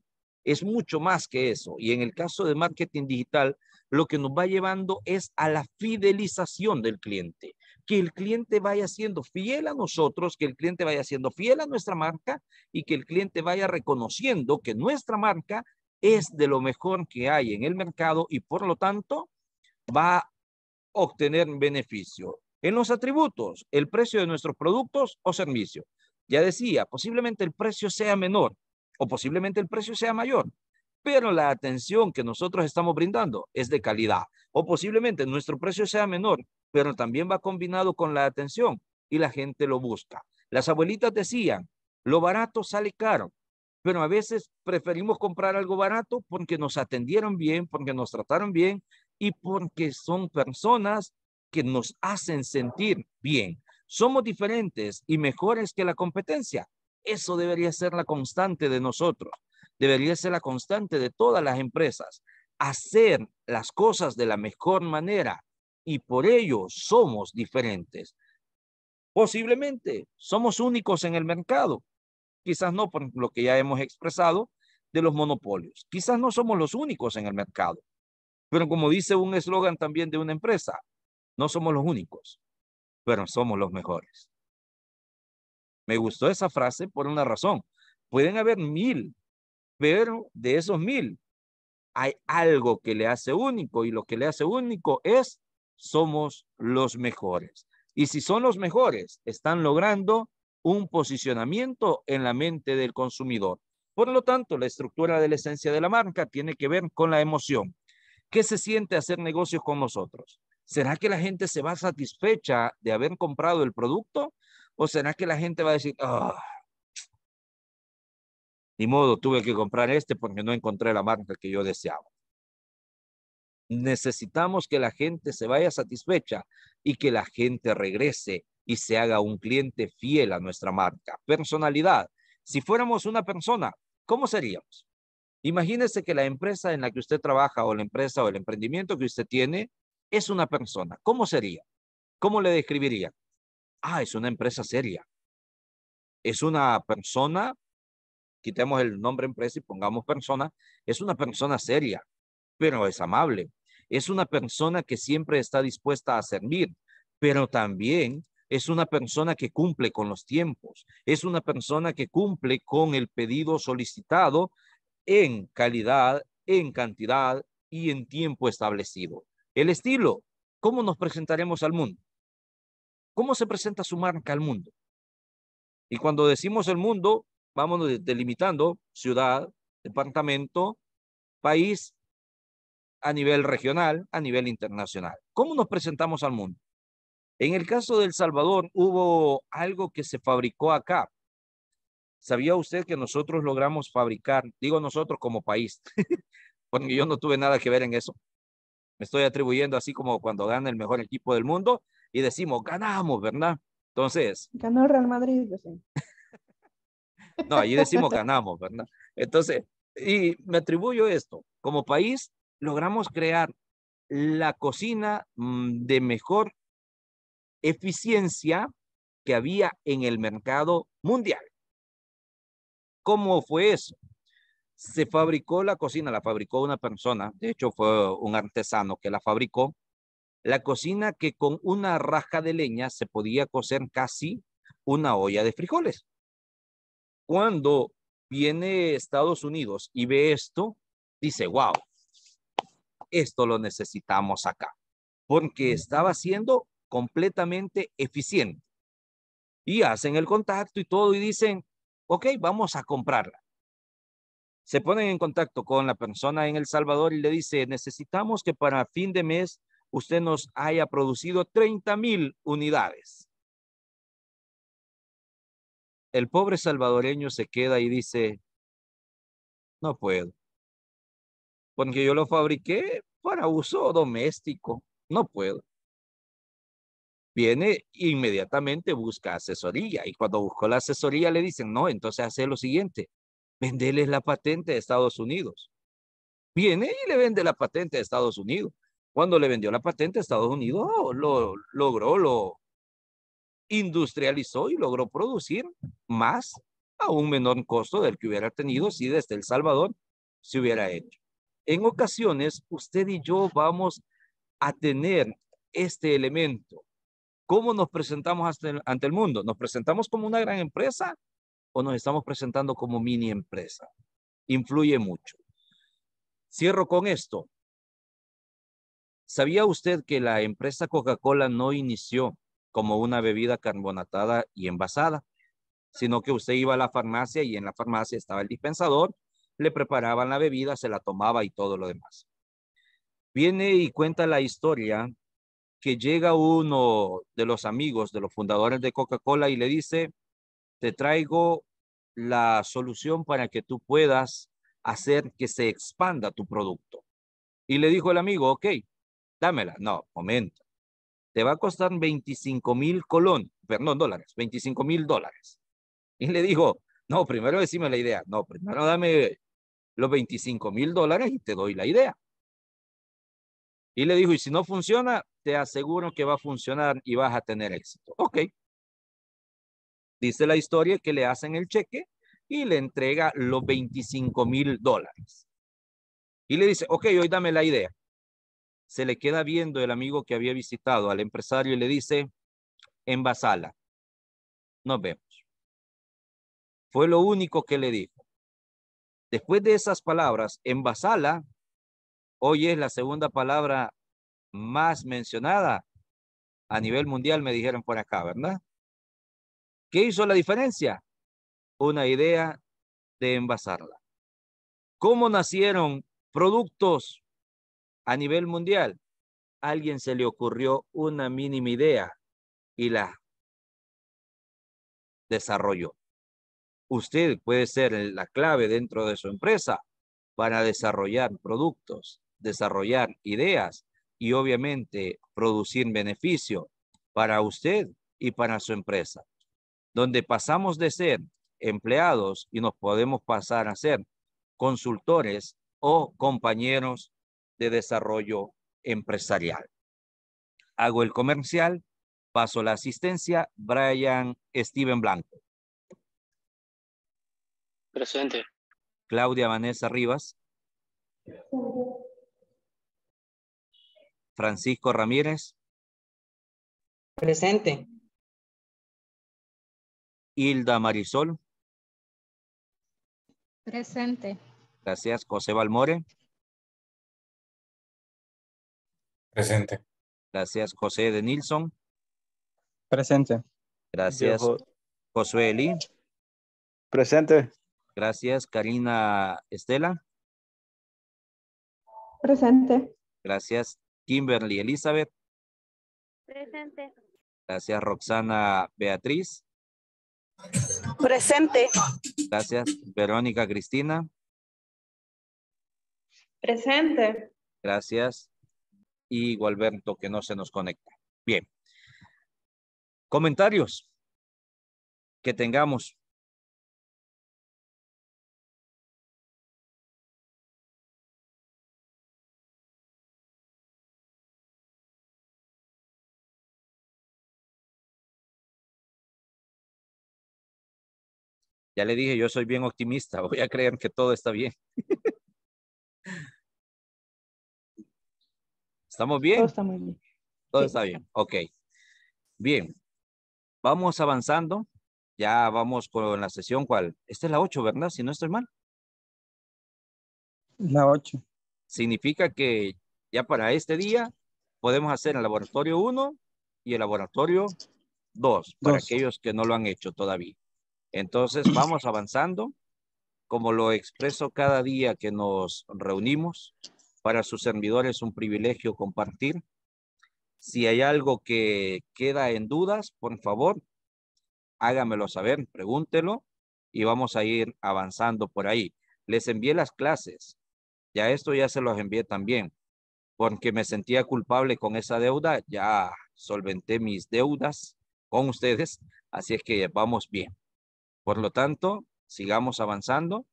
es mucho más que eso. Y en el caso de marketing digital, lo que nos va llevando es a la fidelización del cliente. Que el cliente vaya siendo fiel a nosotros, que el cliente vaya siendo fiel a nuestra marca y que el cliente vaya reconociendo que nuestra marca es de lo mejor que hay en el mercado y por lo tanto va a obtener beneficio. En los atributos, el precio de nuestros productos o servicios. Ya decía, posiblemente el precio sea menor o posiblemente el precio sea mayor, pero la atención que nosotros estamos brindando es de calidad. O posiblemente nuestro precio sea menor, pero también va combinado con la atención y la gente lo busca. Las abuelitas decían, lo barato sale caro, pero a veces preferimos comprar algo barato porque nos atendieron bien, porque nos trataron bien y porque son personas que nos hacen sentir bien. Somos diferentes y mejores que la competencia. Eso debería ser la constante de nosotros. Debería ser la constante de todas las empresas. Hacer las cosas de la mejor manera y por ello somos diferentes. Posiblemente somos únicos en el mercado. Quizás no por lo que ya hemos expresado de los monopolios. Quizás no somos los únicos en el mercado. Pero como dice un eslogan también de una empresa, no somos los únicos, pero somos los mejores. Me gustó esa frase por una razón. Pueden haber mil, pero de esos mil hay algo que le hace único y lo que le hace único es somos los mejores. Y si son los mejores, están logrando un posicionamiento en la mente del consumidor. Por lo tanto, la estructura de la esencia de la marca tiene que ver con la emoción. ¿Qué se siente hacer negocios con nosotros? ¿Será que la gente se va satisfecha de haber comprado el producto? ¿O será que la gente va a decir, ah, ni modo, tuve que comprar este porque no encontré la marca que yo deseaba? Necesitamos que la gente se vaya satisfecha y que la gente regrese y se haga un cliente fiel a nuestra marca. Personalidad. Si fuéramos una persona, ¿cómo seríamos? Imagínese que la empresa en la que usted trabaja o la empresa o el emprendimiento que usted tiene es una persona, ¿cómo sería? ¿Cómo le describiría? Ah, es una empresa seria. Es una persona, quitemos el nombre empresa y pongamos persona, es una persona seria, pero es amable. Es una persona que siempre está dispuesta a servir, pero también es una persona que cumple con los tiempos, es una persona que cumple con el pedido solicitado en calidad, en cantidad y en tiempo establecido. El estilo, ¿cómo nos presentaremos al mundo? ¿Cómo se presenta su marca al mundo? Y cuando decimos el mundo, vamos delimitando ciudad, departamento, país a nivel regional, a nivel internacional. ¿Cómo nos presentamos al mundo? En el caso del Salvador hubo algo que se fabricó acá. ¿Sabía usted que nosotros logramos fabricar, digo nosotros como país, porque yo no tuve nada que ver en eso, me estoy atribuyendo así como cuando gana el mejor equipo del mundo y decimos, ganamos, ¿verdad? Entonces. Ganó el Real Madrid, yo sé. no, allí decimos ganamos, ¿verdad? Entonces, y me atribuyo esto. Como país, logramos crear la cocina mm, de mejor eficiencia que había en el mercado mundial. ¿Cómo fue eso? se fabricó la cocina, la fabricó una persona, de hecho fue un artesano que la fabricó, la cocina que con una raja de leña se podía cocer casi una olla de frijoles. Cuando viene Estados Unidos y ve esto, dice, wow, esto lo necesitamos acá, porque estaba siendo completamente eficiente. Y hacen el contacto y todo y dicen, ok, vamos a comprarla se ponen en contacto con la persona en El Salvador y le dice, necesitamos que para fin de mes usted nos haya producido 30 mil unidades. El pobre salvadoreño se queda y dice, no puedo, porque yo lo fabriqué para uso doméstico, no puedo. Viene inmediatamente, busca asesoría y cuando buscó la asesoría le dicen, no, entonces hace lo siguiente, venderles la patente a Estados Unidos. Viene y le vende la patente a Estados Unidos. Cuando le vendió la patente a Estados Unidos, lo logró, lo industrializó y logró producir más a un menor costo del que hubiera tenido si desde El Salvador se hubiera hecho. En ocasiones, usted y yo vamos a tener este elemento. ¿Cómo nos presentamos ante el mundo? ¿Nos presentamos como una gran empresa o nos estamos presentando como mini empresa. Influye mucho. Cierro con esto. ¿Sabía usted que la empresa Coca-Cola no inició como una bebida carbonatada y envasada, sino que usted iba a la farmacia y en la farmacia estaba el dispensador, le preparaban la bebida, se la tomaba y todo lo demás? Viene y cuenta la historia que llega uno de los amigos de los fundadores de Coca-Cola y le dice, te traigo la solución para que tú puedas hacer que se expanda tu producto. Y le dijo el amigo, ok, dámela. No, momento. Te va a costar 25 mil colón, perdón, dólares, 25 mil dólares. Y le dijo, no, primero decime la idea. No, primero dame los 25 mil dólares y te doy la idea. Y le dijo, y si no funciona, te aseguro que va a funcionar y vas a tener éxito. Ok, Dice la historia que le hacen el cheque y le entrega los 25 mil dólares. Y le dice, ok, hoy dame la idea. Se le queda viendo el amigo que había visitado al empresario y le dice, basala Nos vemos. Fue lo único que le dijo. Después de esas palabras, en basala hoy es la segunda palabra más mencionada a nivel mundial, me dijeron por acá, ¿verdad? ¿Qué hizo la diferencia? Una idea de envasarla. ¿Cómo nacieron productos a nivel mundial? alguien se le ocurrió una mínima idea y la desarrolló. Usted puede ser la clave dentro de su empresa para desarrollar productos, desarrollar ideas y obviamente producir beneficio para usted y para su empresa donde pasamos de ser empleados y nos podemos pasar a ser consultores o compañeros de desarrollo empresarial. Hago el comercial, paso la asistencia, Brian Steven Blanco. Presente. Claudia Vanessa Rivas. Francisco Ramírez. Presente. Hilda Marisol. Presente. Gracias. José Valmore. Presente. Gracias. José de Nilsson. Presente. Gracias. Josué Eli. Presente. Gracias. Karina Estela. Presente. Gracias. Kimberly Elizabeth. Presente. Gracias. Roxana Beatriz. Presente. Gracias. Verónica Cristina. Presente. Gracias. Y Gualberto, que no se nos conecta. Bien. Comentarios que tengamos. Ya le dije, yo soy bien optimista, voy a creer que todo está bien. ¿Estamos bien? Todo está muy bien. Todo está bien, ok. Bien, vamos avanzando. Ya vamos con la sesión, ¿cuál? Esta es la 8, ¿verdad? Si no estoy mal. La 8. Significa que ya para este día podemos hacer el laboratorio 1 y el laboratorio 2, para aquellos que no lo han hecho todavía. Entonces vamos avanzando, como lo expreso cada día que nos reunimos. Para sus servidores es un privilegio compartir. Si hay algo que queda en dudas, por favor, hágamelo saber, pregúntelo y vamos a ir avanzando por ahí. Les envié las clases. Ya esto ya se los envié también, porque me sentía culpable con esa deuda. Ya solventé mis deudas con ustedes, así es que vamos bien. Por lo tanto, sigamos avanzando.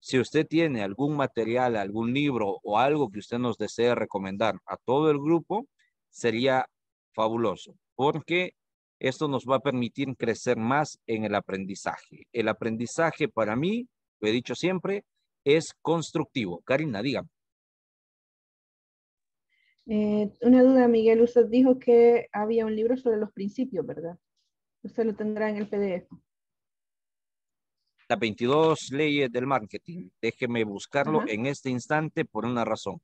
Si usted tiene algún material, algún libro o algo que usted nos desee recomendar a todo el grupo, sería fabuloso, porque esto nos va a permitir crecer más en el aprendizaje. El aprendizaje para mí, lo he dicho siempre, es constructivo. Karina, dígame. Eh, una duda, Miguel, usted dijo que había un libro sobre los principios, ¿verdad? Usted lo tendrá en el PDF. La 22 leyes del marketing. Déjeme buscarlo en este instante por una razón.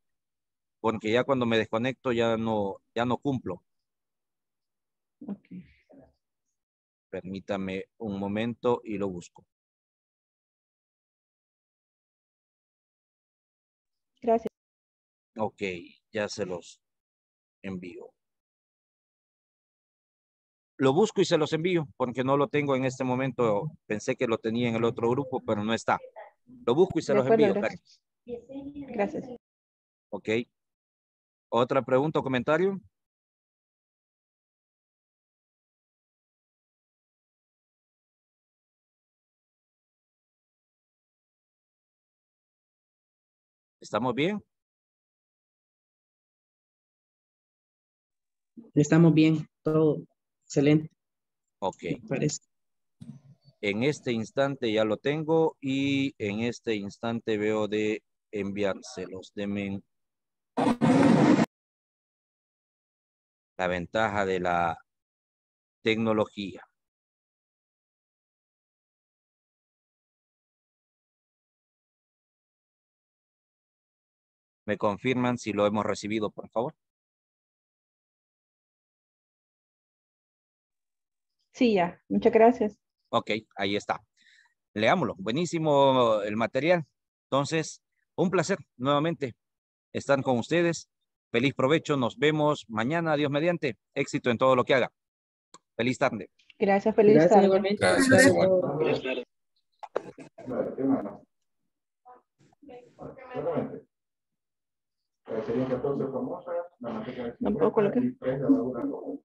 Porque ya cuando me desconecto ya no, ya no cumplo. Permítame un momento y lo busco. Gracias. Ok, ya se los envío. Lo busco y se los envío porque no lo tengo en este momento. Pensé que lo tenía en el otro grupo, pero no está. Lo busco y se los envío. Gracias. Ok. ¿Otra pregunta o comentario? ¿Estamos bien? Estamos bien, todo. Excelente. Ok. parece. En este instante ya lo tengo y en este instante veo de enviárselos. demen la ventaja de la tecnología. ¿Me confirman si lo hemos recibido, por favor? Sí, ya. Muchas gracias. Ok, ahí está. Leámoslo. Buenísimo el material. Entonces, un placer nuevamente estar con ustedes. Feliz provecho. Nos vemos mañana. Dios mediante. Éxito en todo lo que haga. Feliz tarde. Gracias, feliz tarde. Gracias, lo que...